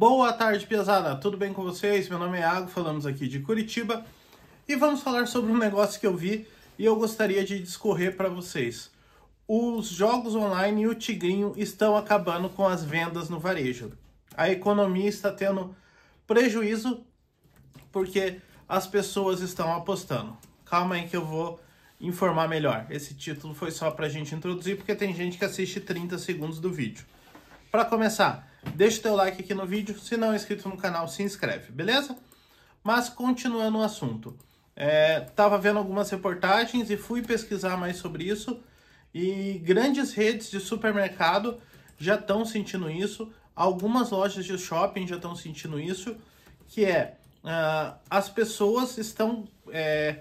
Boa tarde, pesada. Tudo bem com vocês? Meu nome é Iago, falamos aqui de Curitiba e vamos falar sobre um negócio que eu vi e eu gostaria de discorrer para vocês. Os jogos online e o Tigrinho estão acabando com as vendas no varejo. A economia está tendo prejuízo porque as pessoas estão apostando. Calma aí que eu vou informar melhor. Esse título foi só para a gente introduzir porque tem gente que assiste 30 segundos do vídeo. Para começar, deixa o teu like aqui no vídeo, se não é inscrito no canal, se inscreve, beleza? Mas continuando o assunto, é, tava vendo algumas reportagens e fui pesquisar mais sobre isso e grandes redes de supermercado já estão sentindo isso, algumas lojas de shopping já estão sentindo isso, que é uh, as pessoas estão é,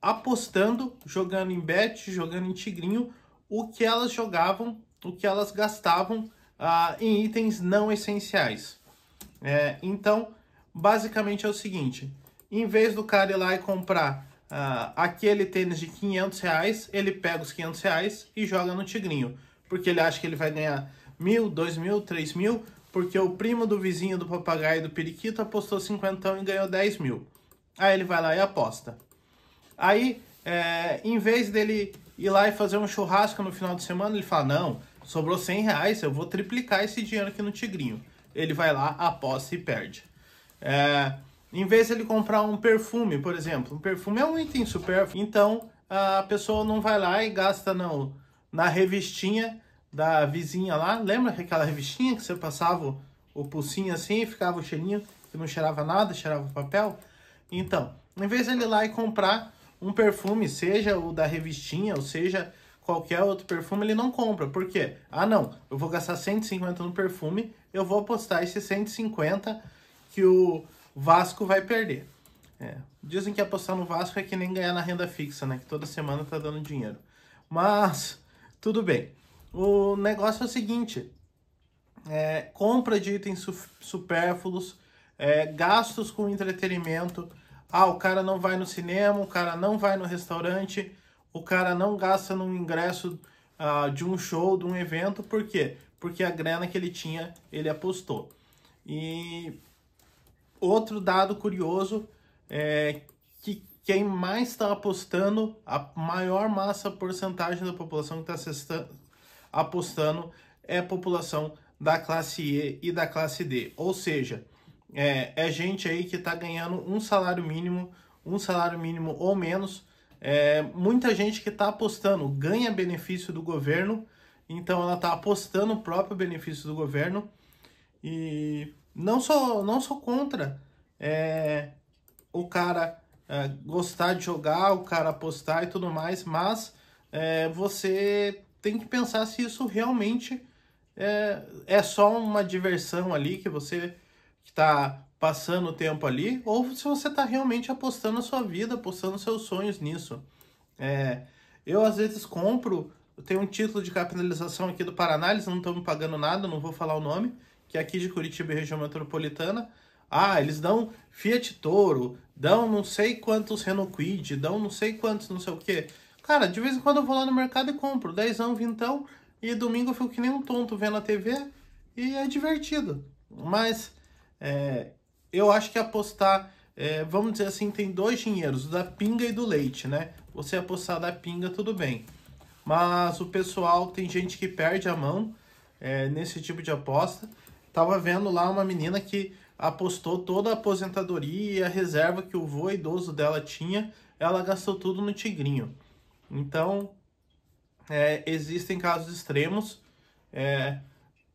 apostando, jogando em bet, jogando em tigrinho, o que elas jogavam, o que elas gastavam ah, em itens não essenciais. É, então, basicamente é o seguinte: em vez do cara ir lá e comprar ah, aquele tênis de 500 reais, ele pega os 500 reais e joga no Tigrinho, porque ele acha que ele vai ganhar mil, dois mil, três mil, porque o primo do vizinho do papagaio e do periquito apostou 50 e ganhou 10 mil. Aí ele vai lá e aposta. Aí, é, em vez dele ir lá e fazer um churrasco no final de semana, ele fala: Não, sobrou 100 reais, eu vou triplicar esse dinheiro aqui no Tigrinho. Ele vai lá, aposta e perde. É, em vez de ele comprar um perfume, por exemplo, um perfume é um item supérfluo, então a pessoa não vai lá e gasta não na revistinha da vizinha lá. Lembra aquela revistinha que você passava o pulsinho assim e ficava o cheirinho que não cheirava nada, cheirava papel? Então, em vez de ele ir lá e comprar um perfume, seja o da revistinha, ou seja qualquer outro perfume, ele não compra. Por quê? Ah, não, eu vou gastar 150 no perfume, eu vou apostar esse 150 que o Vasco vai perder. É. Dizem que apostar no Vasco é que nem ganhar na renda fixa, né? Que toda semana tá dando dinheiro. Mas, tudo bem. O negócio é o seguinte: é, compra de itens supérfluos, é, gastos com entretenimento. Ah, o cara não vai no cinema, o cara não vai no restaurante, o cara não gasta no ingresso uh, de um show, de um evento, por quê? Porque a grana que ele tinha, ele apostou. E outro dado curioso é que quem mais está apostando, a maior massa porcentagem da população que tá está apostando é a população da classe E e da classe D. Ou seja, é, é gente aí que está ganhando um salário mínimo, um salário mínimo ou menos, é, muita gente que está apostando ganha benefício do governo, então ela está apostando o próprio benefício do governo e não sou, não sou contra é, o cara é, gostar de jogar, o cara apostar e tudo mais, mas é, você tem que pensar se isso realmente é, é só uma diversão ali que você que está passando o tempo ali, ou se você está realmente apostando a sua vida, apostando seus sonhos nisso. É, eu às vezes compro, eu tenho um título de capitalização aqui do Paraná, eles não estão me pagando nada, não vou falar o nome, que é aqui de Curitiba região metropolitana. Ah, eles dão Fiat Toro, dão não sei quantos Renault Quid, dão não sei quantos não sei o que. Cara, de vez em quando eu vou lá no mercado e compro, 10 anos, vintão, e domingo eu fico que nem um tonto vendo a TV e é divertido. Mas é, eu acho que apostar, é, vamos dizer assim, tem dois dinheiros, o da pinga e do leite, né? Você apostar da pinga, tudo bem. Mas o pessoal, tem gente que perde a mão é, nesse tipo de aposta. Tava vendo lá uma menina que apostou toda a aposentadoria e a reserva que o vô idoso dela tinha, ela gastou tudo no tigrinho. Então, é, existem casos extremos. É,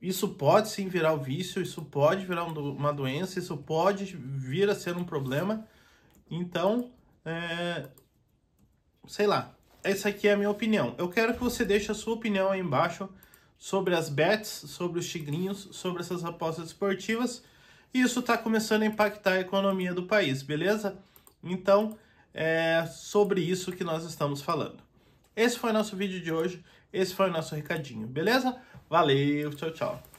isso pode sim virar o um vício, isso pode virar uma doença, isso pode vir a ser um problema. Então, é... sei lá, essa aqui é a minha opinião. Eu quero que você deixe a sua opinião aí embaixo sobre as bets, sobre os tigrinhos, sobre essas apostas esportivas. E isso está começando a impactar a economia do país, beleza? Então, é sobre isso que nós estamos falando. Esse foi o nosso vídeo de hoje, esse foi o nosso recadinho, beleza? Valeu, tchau, tchau.